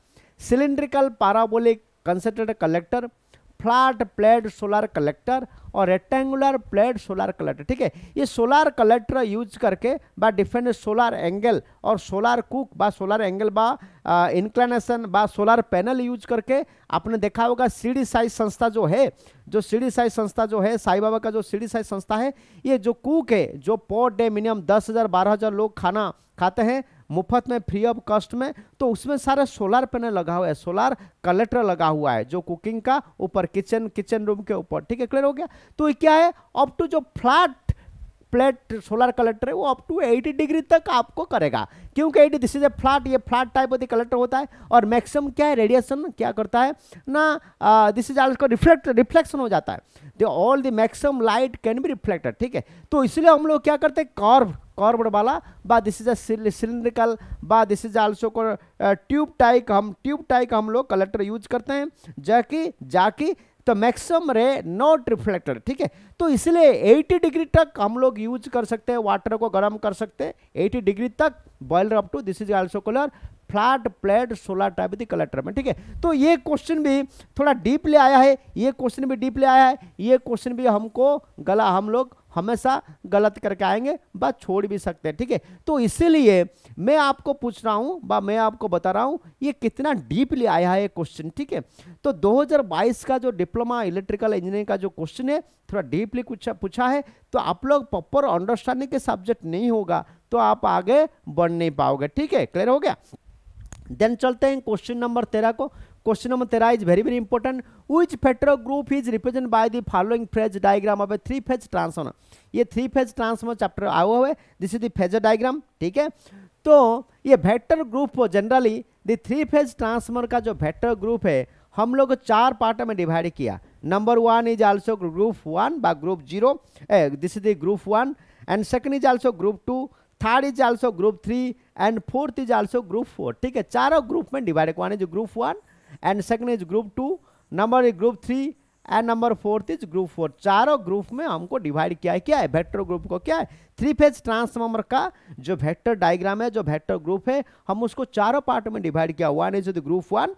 cylindrical parabolic concentrate collector flat plate solar collector और rectangular plate solar collector ठीक है ये सोलार कलेक्टर यूज करके बा डिफरेंट सोलार एंगल और सोलार कुक बा सोलार एंगल बा इंक्लाइनेशन बा सोलार पैनल यूज करके आपने देखा होगा सीढ़ी साइज संस्था जो है जो सीढ़ी साइज संस्था जो है साई बाबा का जो सीढ़ी साइज संस्था है ये जो कुक है जो पर डे मिनिमम दस हज़ार बारह हज़ार लोग खाना खाते हैं मुफ्त में फ्री ऑफ कॉस्ट में तो उसमें सारे सोलार पैनल लगा हुआ है सोलार कलेक्टर लगा हुआ है जो कुकिंग का ऊपर किचन किचन रूम के ऊपर ठीक है क्लियर हो गया तो ये क्या है अप टू जो फ्लैट प्लेट सोलर कलेक्टर है वो अप टू 80 डिग्री तक आपको करेगा क्योंकि 80 दिस इज ए फ्लैट ये फ्लैट टाइप ऑफ कलेक्टर होता है और मैक्सिमम क्या है रेडिएशन क्या करता है ना this is also reflect reflection हो जाता है all the maximum light can be reflected ठीक है तो इसलिए हम लोग क्या करते हैं कर्व कॉर्बोर्ड वाला बा दिस इज अ सिलिंड्रिकल बा दिस इज आल्सो को ट्यूब टाइक हम ट्यूब टाइक हम लोग कलेक्टर यूज करते हैं जाकि जाकि तो मैक्सिमम रे नॉट रिफ्लेक्टेड ठीक है तो इसलिए 80 डिग्री तक हम लोग यूज कर सकते हैं वाटर को गर्म कर सकते हैं 80 डिग्री तक boiler up to this is also colour flat plate solar type the collector में ठीक है तो ये क्वेश्चन भी थोड़ा डीपली आया है ये क्वेश्चन भी डीपली आया है ये क्वेश्चन भी हमको गला हम लोग हमेशा गलत करके आएंगे बा छोड़ भी सकते हैं ठीक है तो इसीलिए मैं आपको पूछ रहा हूँ बा मैं आपको बता रहा हूँ ये कितना डीपली आया है ये क्वेश्चन ठीक है तो 2022 का जो डिप्लोमा इलेक्ट्रिकल इंजीनियरिंग का जो क्वेश्चन है थोड़ा डीपली कुछ पूछा है तो आप लोग प्रॉपर अंडरस्टैंडिंग के सब्जेक्ट नहीं होगा तो आप आगे बढ़ नहीं पाओगे ठीक है क्लियर हो गया देन चलते हैं क्वेश्चन नंबर तेरह को Question number 13 is very very important. Which factor group is represent by the following phase diagram of a three phase transformer? ये थ्री फेज ट्रांसफॉर्मर चैप्टर आओ हुए this is the phase diagram ठीक है तो ये vector group generally the three phase transformer का जो vector group है हम लोग चार पार्ट में डिवाइड किया number one is also group one बा group zero this is the group one and second is also group two third is also group three and fourth is also group four ठीक है चारों group में divide करवाने जो group one and second is group two number is group three and number fourth is group four चारों group में हमको divide किया है क्या है वेक्टर ग्रुप को क्या है थ्री फेज ट्रांसफार्मर का जो वेक्टर डायग्राम है जो वेक्टर ग्रुप है हम उसको चारों पार्ट में डिवाइड किया one is the group one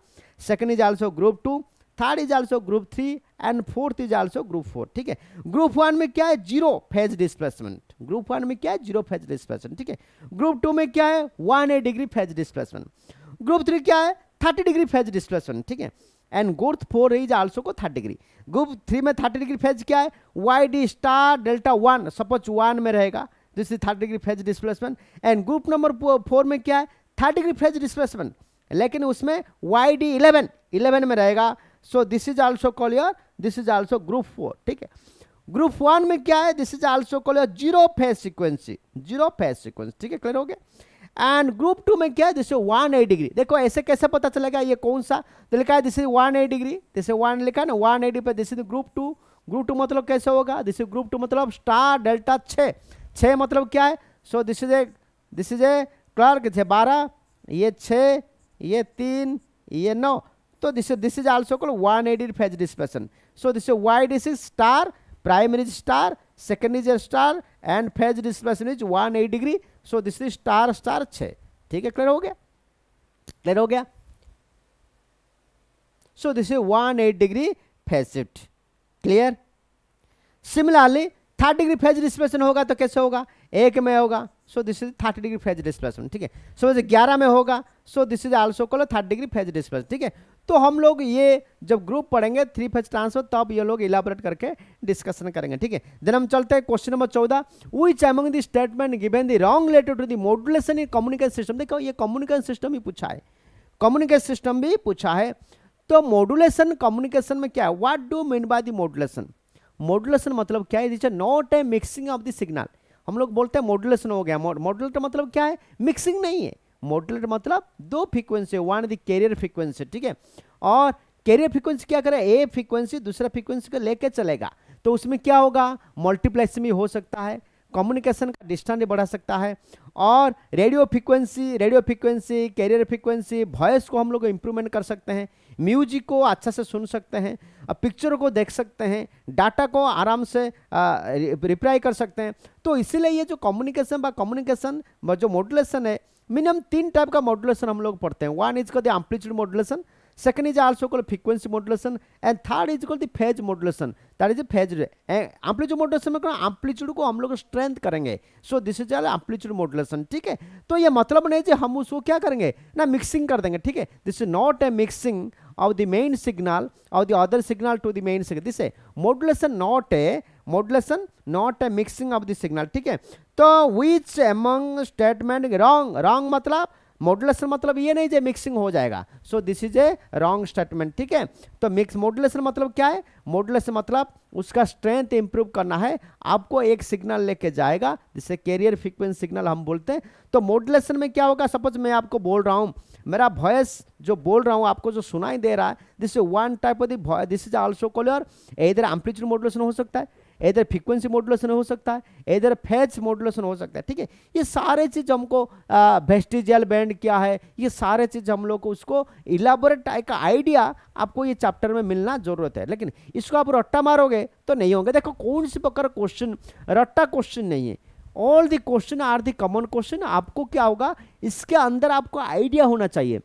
second is also group two third is also group three and fourth is also group four ठीक है ग्रुप वन में क्या है zero phase displacement group one में क्या है जीरो फेज डिस्प्लेसमेंट ठीक है ग्रुप टू में क्या है one eight degree phase displacement group three क्या है थर्टी डिग्री फेज डिस्प्लेसमेंट ठीक है and fourth four is also को थर्टी डिग्री ग्रुप थ्री में थर्टी डिग्री फेज क्या है Y D star delta one suppose one में रहेगा this is thirty degree phase displacement and group number four में क्या है थर्टी डिग्री फेज डिस्प्लेसमेंट लेकिन उसमें वाई डी इलेवन इलेवन में रहेगा so this is also call your this is also group four ठीक है ग्रुप वन में क्या है this is also call your zero phase sequence zero phase sequence ठीक है क्लियर हो गया एंड ग्रुप टू में क्या जैसे वन एट डिग्री देखो ऐसे कैसे पता चलेगा ये कौन सा तो लिखा है जैसे वन एट डिग्री जैसे वन लिखा है ना वन ए डिग्री जैसे ग्रुप टू ग्रुप टू मतलब कैसे होगा दिस इज ग्रुप टू मतलब स्टार डेल्टा छः छः मतलब क्या है so this is a this is a clock छः बारह ये छः ये तीन ये नौ तो this this is also call one eighty phase displacement so this Y this is star primary star second is a star and phase displacement is one eight degree so this is star star छ ठीक है clear हो गया clear हो गया so this is one eight degree phase shift clear similarly third degree phase displacement होगा तो कैसे होगा एक में होगा so this is thirty degree phase displacement ठीक है सो ग्यारह में होगा so this is also call thirty degree phase displacement ठीक है तो हम लोग ये जब ग्रुप पढ़ेंगे थ्री फेज ट्रांसफर तब ये लोग इलाबोरेट करके डिस्कशन करेंगे ठीक है देन हम चलते हैं क्वेश्चन नंबर चौदह which among the statement given the wrong related to the modulation in communication system देखो ये कम्युनिकेशन सिस्टम ही पूछा है कम्युनिकेशन सिस्टम भी पूछा है तो मॉडुलेशन कम्युनिकेशन में क्या है what do mean by the modulation modulation मतलब क्या है not a mixing of the signal हम लोग बोलते हैं मॉडुलेशन हो गया मॉडुलेटर मतलब क्या है मिक्सिंग नहीं है मॉडुलेटर मतलब दो frequency one the carrier frequency ठीक है और कैरियर फ्रिक्वेंसी क्या करे ए फ्रिक्वेंसी दूसरा फ्रिक्वेंसी को लेकर चलेगा तो उसमें क्या होगा भी हो सकता है कम्युनिकेशन का डिस्टेंस भी बढ़ा सकता है और radio frequency radio frequency carrier frequency voice को हम लोग इंप्रूवमेंट कर सकते हैं म्यूजिक को अच्छा से सुन सकते हैं पिक्चर को देख सकते हैं डाटा को आराम से रिप्लाई कर सकते हैं तो इसीलिए ये जो कम्युनिकेशन बा कम्युनिकेशन जो मॉडुलेशन है मिनिमम तीन टाइप का मॉडुलेशन हम लोग पढ़ते हैं वन इज का the amplitude modulation second is also called frequency modulation and third is called the phase modulation that is a phase amplitude modulation में कौन amplitude को हम लोग strength करेंगे so this is all amplitude modulation ठीक है तो ये मतलब नहीं कि हम उसको क्या करेंगे ना mixing कर देंगे ठीक है this is not a mixing of the main signal or the other signal to the main signal this is modulation not a modulation not a mixing of the signal ठीक है तो which among statement wrong wrong मतलब modulation मतलब ये नहीं जो mixing हो जाएगा so this is a wrong statement ठीक है तो मिक्स मॉडुलेशन मतलब क्या है मॉडुलेशन मतलब उसका स्ट्रेंथ इंप्रूव करना है आपको एक सिग्नल लेके जाएगा जिसे कैरियर फ्रिक्वेंसी सिग्नल हम बोलते हैं तो मॉडुलेशन में क्या होगा सपोज मैं आपको बोल रहा हूँ मेरा वॉयस जो बोल रहा हूँ आपको जो सुनाई दे रहा है this one type of this is also collar इधर एम्पलीट्यूड मॉडुलेशन हो सकता है इधर फ्रिक्वेंसी मॉडुलेशन हो सकता है इधर फेज मॉडुलेशन हो सकता है ठीक है ये सारे चीज़ हमको वेस्टिजियल बैंड क्या है ये सारे चीज़ हम लोग को उसको इलाबोरेट टाइप का आइडिया आपको ये चैप्टर में मिलना जरूरत है लेकिन इसको आप रट्टा मारोगे तो नहीं होंगे देखो कौन सी प्रकार क्वेश्चन रट्टा क्वेश्चन नहीं है all the question are the common question आपको क्या होगा इसके अंदर आपको आइडिया होना चाहिए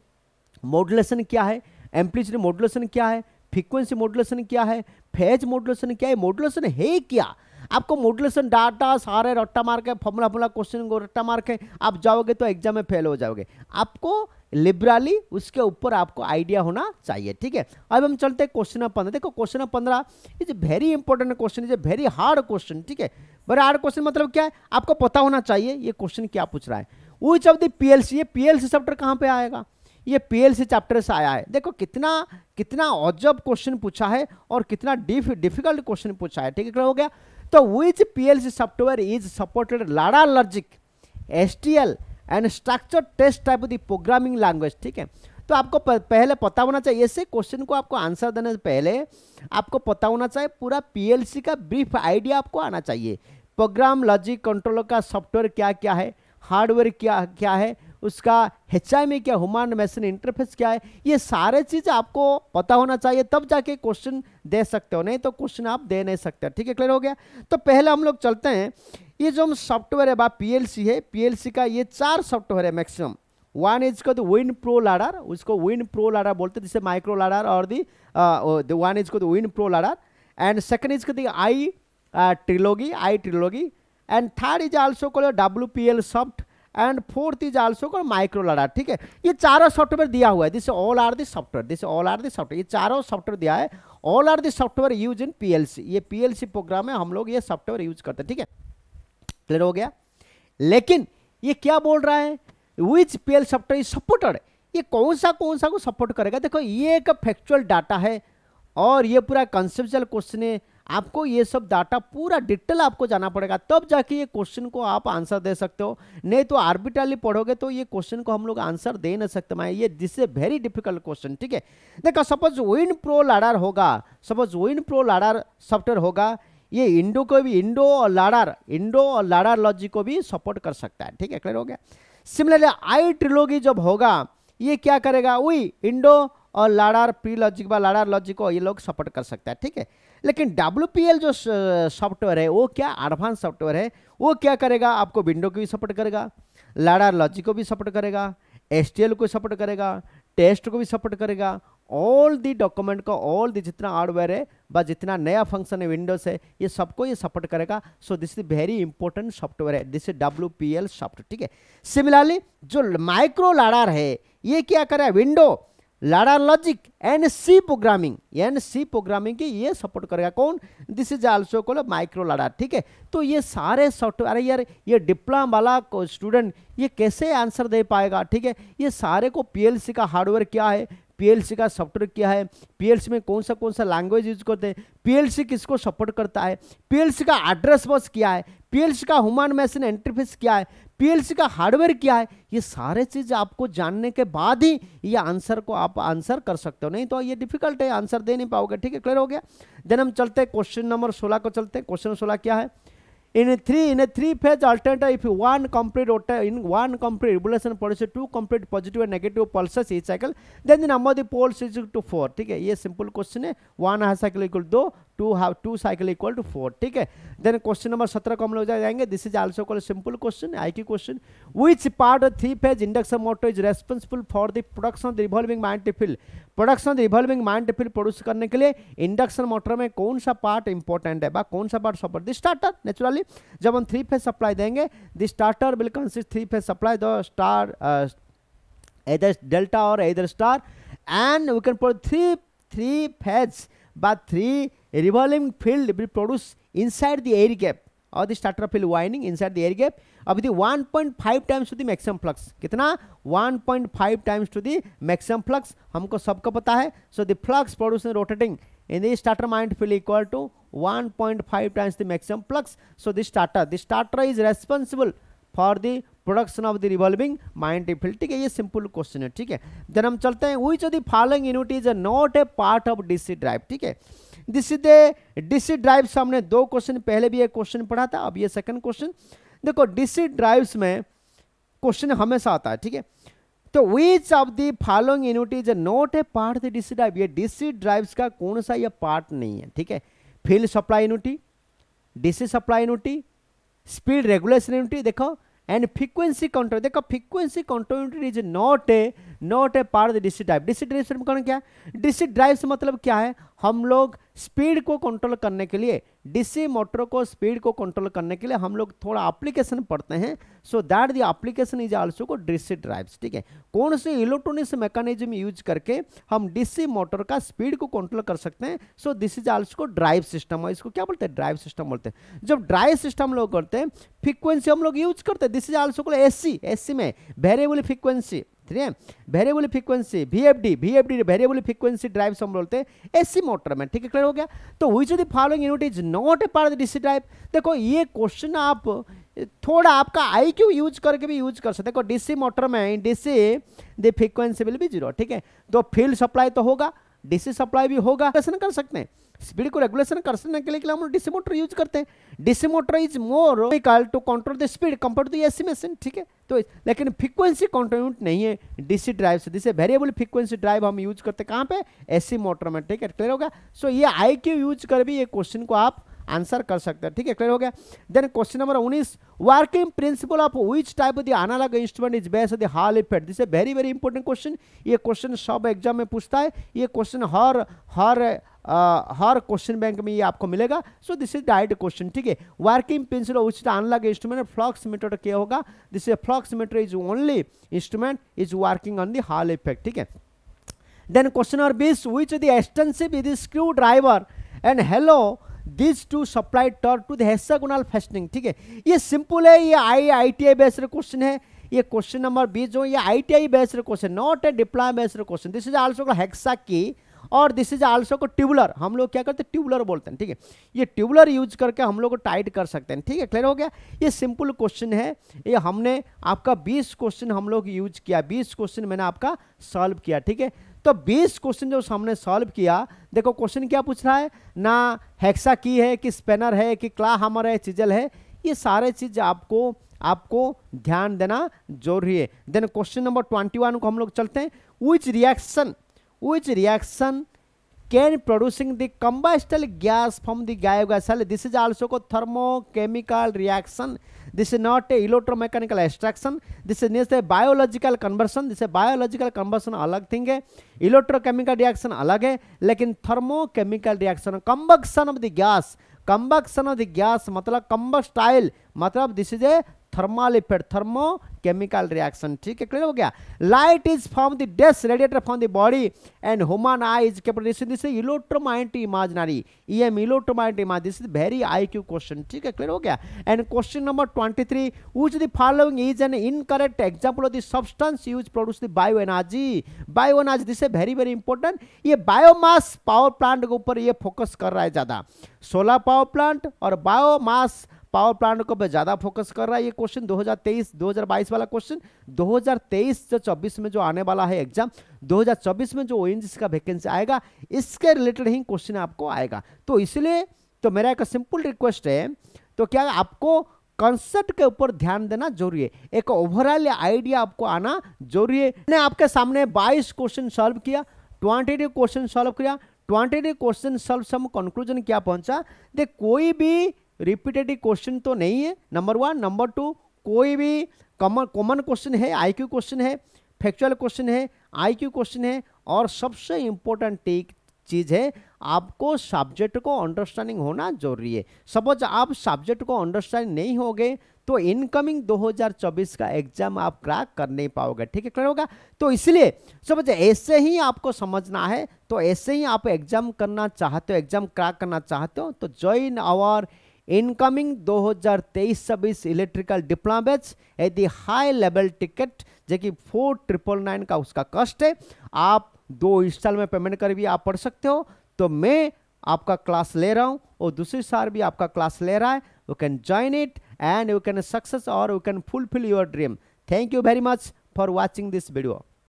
मॉडुलेशन क्या है एम्पलीसिटी मॉडुलेशन क्या है फ्रीक्वेंसी मोडुलेशन क्या है फेज मोडुलेशन क्या है मॉडुलेशन है क्या आपको मॉडुलेशन डाटा सारे रट्टा मार्क है फॉर्मूला फॉर्मूला क्वेश्चन रट्टा मार्क है आप जाओगे तो एग्जाम में फेल हो जाओगे आपको लिबरली उसके ऊपर आपको आइडिया होना चाहिए ठीक है अब हम चलते हैं क्वेश्चन नंबर पंद्रह देखो क्वेश्चन नंबर पंद्रह is very important question is a very hard question ठीक है वेरी हार्ड क्वेश्चन मतलब क्या है आपको पता होना चाहिए ये क्वेश्चन क्या पूछ रहा है which of P L C P L C सेप्टर कहाँ पर आएगा ये से चैप्टर से आया है देखो कितना कितना अजब क्वेश्चन पूछा है और कितना डिफ डिफिकल्ट क्वेश्चन पूछा है ठीक है हो गया तो which C software is supported ladder logic S and structure test type the programming language ठीक है तो आपको पहले पता होना चाहिए ऐसे क्वेश्चन को आपको आंसर देने से पहले आपको पता होना चाहिए पूरा पी का ब्रीफ आइडिया आपको आना चाहिए प्रोग्राम लॉजिक कंट्रोलर का सॉफ्टवेयर क्या क्या है हार्डवेयर क्या क्या है उसका एच में क्या ह्यूमन मेसिन इंटरफेस क्या है ये सारे चीज़ आपको पता होना चाहिए तब जाके क्वेश्चन दे सकते हो नहीं तो क्वेश्चन आप दे नहीं सकते ठीक है क्लियर हो गया तो पहले हम लोग चलते हैं ये जो हम सॉफ्टवेयर है बाप पी है पी का ये चार सॉफ्टवेयर है मैक्सिमम वन इज को विन प्रो लाडर उसको विन प्रो लाडर बोलते हैं जिसे माइक्रो लाडर और दी वन इज को win pro ladder and second is को the I trilogy I trilogy and third is also call W P L soft and fourth is also call micro ladder ठीक है ये चारों software दिया हुआ है this all are this software this all are this software ये चारों software दिया है all are this software use in PLC ये पीएलसी प्रोग्राम है हम लोग ये सॉफ्टवेयर यूज करते हैं ठीक है क्लियर हो गया लेकिन ये क्या बोल रहा है which P L software is supported ये कौन सा कौन सा को सपोर्ट करेगा देखो ये एक फैक्चुअल डाटा है और ये पूरा कंसेप्चुअल क्वेश्चन है आपको ये सब डाटा पूरा डिटेल आपको जाना पड़ेगा तब जाके ये क्वेश्चन को आप आंसर दे सकते हो नहीं तो आर्बिट्रली पढ़ोगे तो ये क्वेश्चन को हम लोग आंसर दे नहीं सकते मैं ये this a very difficult question ठीक है देखो सपोज विन प्रो लाडार होगा suppose win pro ladder software होगा ये इंडो को भी इंडो और लाडार इंडो और लाडार लॉजिक को भी सपोर्ट कर सकता है ठीक है क्लियर हो गया सिमिलरली आई ट्रिलोगी जब होगा ये क्या करेगा वही इंडो और लाडार प्री लॉजिक व लाडार लॉजिक को ये लोग सपोर्ट कर सकता है ठीक है लेकिन डब्ल्यू जो सॉफ्टवेयर है वो क्या एडवांस सॉफ्टवेयर है वो क्या करेगा आपको विंडो को भी सपोर्ट करेगा लाडा लॉजिक को भी सपोर्ट करेगा एस को सपोर्ट करेगा टेस्ट को भी सपोर्ट करेगा ऑल दी डॉक्यूमेंट को ऑल दी जितना हार्डवेयर है बस जितना नया फंक्शन है विंडोज है ये सबको ये सपोर्ट करेगा so this is very important software है this is W P L software ठीक है सिमिलरली जो माइक्रो लाडार है ये क्या करे window ladder logic and C programming and C programming की ये सपोर्ट करेगा कौन this is also call micro ladder ठीक है तो ये सारे सॉफ्टवेयर यार ये डिप्लोम वाला स्टूडेंट ये कैसे आंसर दे पाएगा ठीक है ये सारे को पीएलसी का हार्डवेयर क्या है पीएलसी का सॉफ्टवेयर क्या है पीएलसी में कौन सा कौन सा लैंग्वेज यूज करते हैं पीएलसी किसको सपोर्ट करता है पीएलसी का एड्रेस बस क्या है पीएलसी का ह्यूमन मशीन एंट्रीफेस क्या है पीएलसी का हार्डवेयर क्या है ये सारे चीज़ आपको जानने के बाद ही ये आंसर को आप आंसर कर सकते हो नहीं तो ये डिफिकल्ट है आंसर दे नहीं पाओगे ठीक है क्लियर हो गया देन हम चलते हैं क्वेश्चन नंबर सोलह को चलते हैं क्वेश्चन सोलह क्या है in three in a three phase alternator if one complete rotor in one complete revolution produces two complete positive and negative pulses each cycle then the number of the poles is equal to four ठीक है ये simple question है one half cycle equal दो to have to cycle equal to four ठीक है then question number सत्रह को हम लोग जाएंगे this is also call simple question आई की question which part of three phase induction motor is responsible for the production of the revolving mind field production of revolving mind field produce करने के लिए इंडक्शन मोटर में कौन सा part important है बा कौन सा part support the starter naturally जब हम थ्री फेज सप्लाई देंगे the starter will consist three phase supply the star either delta और either star and we can put three three phase बा three A revolving field will produce inside the air gap or the starter field winding inside the air gap of the 1.5 times to the maximum flux कितना 1.5 times to the maximum flux हमको सबको पता है so the flux produced in rotating in the starter mind field equal to 1.5 times the maximum flux so the starter the starter is responsible for the production of the revolving mind field ठीक है ये simple question है ठीक है then हम चलते हैं which of the following unit is not a part of DC drive ठीक है this is the DC drive से हमने दो क्वेश्चन पहले भी एक क्वेश्चन पढ़ा था अब ये सेकंड क्वेश्चन देखो डीसी ड्राइव्स में क्वेश्चन हमेशा आता है ठीक है तो which of the following unit is not a part of the DC drive ये डीसी ड्राइव्स का कौन सा यह पार्ट नहीं है ठीक है field supply unity DC supply unity speed regulation unit देखो एंड फ्रिक्वेंसी कंट्रोल देखो frequency control unit is not a not a part of district drive district drive से मतलब क्या है डिस्ट्रिक ड्राइव से मतलब क्या है हम लोग स्पीड को कंट्रोल करने के लिए डीसी मोटर को स्पीड को कंट्रोल करने के लिए हम लोग थोड़ा एप्लीकेशन पढ़ते हैं so that the application is also को डीसी ड्राइव्स ठीक है कौन से इलेक्ट्रॉनिक्स मैकेनिज्म यूज करके हम डीसी मोटर का स्पीड को कंट्रोल कर सकते हैं सो दिस इज आल्सो को ड्राइव सिस्टम इसको क्या बोलते हैं ड्राइव सिस्टम बोलते हैं जब ड्राइव सिस्टम लोग करते हैं फ्रीक्वेंसी हम लोग यूज करते हैं दिस इज आल्सो को एस सी में वेरिएबल फ्रिक्वेंसी ठीक है variable frequency F D variable frequency drive हम बोलते हैं एसी मोटर में ठीक है क्लियर हो गया तो which the following unit is not a part DC drive देखो ये क्वेश्चन आप थोड़ा आपका आई क्यू यूज करके भी यूज कर सकते देखो डीसी मोटर में डीसी द फ्रीक्वेंसी विल भी जीरो ठीक है तो फील्ड सप्लाई तो होगा डीसी सप्लाई भी होगा रेगुलेशन कर सकते हैं स्पीड को रेगुलेशन करने के लिए हम डीसी मोटर यूज करते हैं DC motor is more to control the speed compare to AC machine ठीक है तो लेकिन फ्रीक्वेंसी कंट्रोल्यूट नहीं है डीसी ड्राइव से जैसे वेरिएबल फ्रीक्वेंसी ड्राइव हम यूज करते हैं कहाँ पे एसी मोटर में ठीक है क्लियर होगा सो ये आई क्यू यूज कर भी ये क्वेश्चन को आप आंसर कर सकते हैं ठीक है क्लियर हो गया देन क्वेश्चन नंबर उन्नीस working principle of which type the analog instrument is based the hall effect this a very very important question ये क्वेश्चन सब एग्जाम में पूछता है ये क्वेश्चन हर हर Uh, हर क्वेश्चन बैंक में ये आपको मिलेगा so this is direct question ठीक है वर्किंग पेंसिल उचित अनलॉग इंस्ट्रूमेंट फ्लॉक्स मीटर क्या होगा this flux meter is only instrument is working on the hall effect ठीक है देन क्वेश्चन नंबर बीस which the extensive is screw driver and hello this to supply torque to the fastening ठीक है ये simple है ये I I T I based question है ये क्वेश्चन नंबर बी जो ये I T I based question not a diploma based question this is also को हेक्सा की और दिस इज आल्सो को ट्यूबुलर हम लोग क्या करते हैं ट्यूबुलर बोलते हैं ठीक है ये ट्यूबुलर यूज करके हम लोग को टाइट कर सकते हैं ठीक है क्लियर हो गया ये सिंपल क्वेश्चन है ये हमने आपका 20 क्वेश्चन हम लोग यूज किया 20 क्वेश्चन मैंने आपका सॉल्व किया ठीक है तो बीस क्वेश्चन जो सामने सॉल्व किया देखो क्वेश्चन क्या पूछ रहा है ना हेक्सा की है कि स्पेनर है कि क्ला हमर है चिजल है ये सारे चीज़ आपको आपको ध्यान देना जरूरी है then question number twenty one को हम लोग चलते हैं which reaction which reaction can producing the combustible gas from the गायोगासल दिस इज आल्सो को thermochemical reaction This is not a electromechanical extraction. This is a biological conversion. This is biological conversion अलग thing है electrochemical reaction अलग है लेकिन thermochemical reaction combustion of the gas combustion of the gas मतलब combustible मतलब this is a thermal effect thermochemical reaction ठीक है clear हो गया लाइट इज फ्रॉम द डेस radiator from the body and human eye is capable this is electromagnet imaginary E electromagnet image this is very I Q question ठीक है clear हो गया and question number twenty three the following is an incorrect example of the substance use produce the bio energy bio energy this is very very important ये biomass power plant के ऊपर ये focus कर रहा है ज़्यादा सोलर पावर प्लांट और biomass power plant को ज़्यादा फोकस कर रहा है ये क्वेश्चन 2023 2022 वाला क्वेश्चन 2023 से 24 में जो आने वाला है एग्जाम 2024 में जो ओ का वैकेंसी आएगा इसके रिलेटेड ही क्वेश्चन आपको आएगा तो इसलिए तो मेरा एक सिंपल रिक्वेस्ट है तो क्या आपको कॉन्सेप्ट के ऊपर ध्यान देना जरूरी है एक ओवरऑल आइडिया आपको आना जरूरी है मैंने आपके सामने 22 क्वेश्चन सॉल्व किया ट्वेंटी क्वेश्चन सॉल्व किया ट्वेंटी क्वेश्चन सॉल्व से हम कंक्लूजन क्या पहुंचा दे कोई भी रिपीटेटिव क्वेश्चन तो नहीं है नंबर वन नंबर टू कोई भी कॉमन कॉमन क्वेश्चन है आईक्यू क्वेश्चन है फैक्चुअल क्वेश्चन है आईक्यू क्वेश्चन है और सबसे इम्पोर्टेंट टेक चीज़ है आपको सब्जेक्ट को अंडरस्टैंडिंग होना जरूरी है सपोज आप सब्जेक्ट को अंडरस्टैंड नहीं होगे तो इनकमिंग 2024 का एग्जाम आप क्रैक कर नहीं पाओगे ठीक है क्लियर होगा तो इसलिए सपोज ऐसे ही आपको समझना है तो ऐसे ही आप एग्जाम करना चाहते हो एग्जाम क्रैक करना चाहते हो तो join our incoming 2023-26 electrical diploma batch at the high level ticket जो कि फोर ट्रिपल नाइन का उसका कॉस्ट है आप दो इंस्टॉल में पेमेंट कर भी आप पढ़ सकते हो तो मैं आपका क्लास ले रहा हूँ और दूसरी साल भी आपका क्लास ले रहा है you can join it and you can success और you can fulfil your dream thank you very much for watching this video